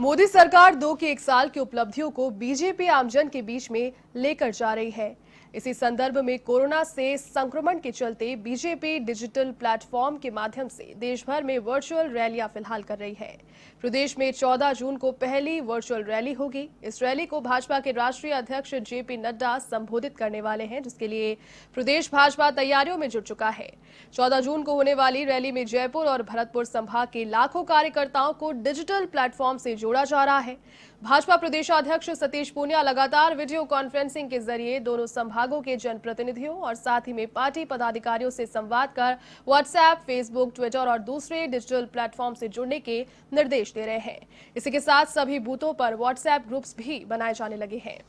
मोदी सरकार दो के एक साल की उपलब्धियों को बीजेपी आमजन के बीच में लेकर जा रही है इसी संदर्भ में कोरोना से संक्रमण के चलते बीजेपी डिजिटल प्लेटफॉर्म के माध्यम से देशभर में वर्चुअल रैलियां फिलहाल कर रही है प्रदेश में 14 जून को पहली वर्चुअल रैली होगी इस रैली को भाजपा के राष्ट्रीय अध्यक्ष जेपी नड्डा संबोधित करने वाले हैं जिसके लिए प्रदेश भाजपा तैयारियों में जुट चुका है चौदह जून को होने वाली रैली में जयपुर और भरतपुर संभाग के लाखों कार्यकर्ताओं को डिजिटल प्लेटफॉर्म से जोड़ा जा रहा है भाजपा प्रदेशाध्यक्ष सतीश पूनिया लगातार वीडियो कॉन्फ्रेंसिंग के जरिए दोनों संभाग विभागों के जनप्रतिनिधियों और साथ ही में पार्टी पदाधिकारियों से संवाद कर व्हाट्सएप फेसबुक ट्विटर और दूसरे डिजिटल प्लेटफॉर्म से जुड़ने के निर्देश दे रहे हैं इसी के साथ सभी बूथों पर व्हाट्सएप ग्रुप्स भी बनाए जाने लगे हैं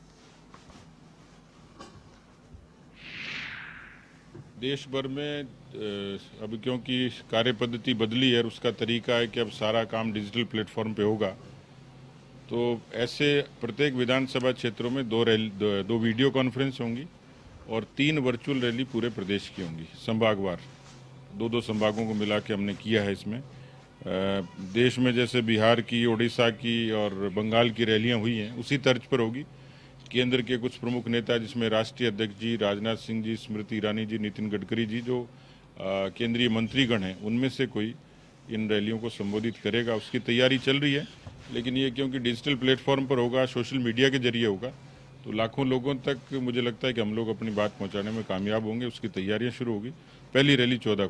देश भर में अब क्योंकि कार्य पद्धति बदली है और उसका तरीका है कि अब सारा काम डिजिटल प्लेटफॉर्म पे होगा तो ऐसे प्रत्येक विधानसभा क्षेत्रों में दो रैली दो, दो वीडियो कॉन्फ्रेंस होंगी और तीन वर्चुअल रैली पूरे प्रदेश की होंगी संभागवार दो दो संभागों को मिला के हमने किया है इसमें देश में जैसे बिहार की ओडिशा की और बंगाल की रैलियां हुई हैं उसी तर्ज पर होगी केंद्र के कुछ प्रमुख नेता जिसमें राष्ट्रीय अध्यक्ष जी राजनाथ सिंह जी स्मृति ईरानी जी नितिन गडकरी जी जो केंद्रीय मंत्रीगण हैं उनमें से कोई इन रैलियों को संबोधित करेगा उसकी तैयारी चल रही है लेकिन ये क्योंकि डिजिटल प्लेटफॉर्म पर होगा सोशल मीडिया के जरिए होगा तो लाखों लोगों तक मुझे लगता है कि हम लोग अपनी बात पहुंचाने में कामयाब होंगे उसकी तैयारियां शुरू होगी पहली रैली चौदह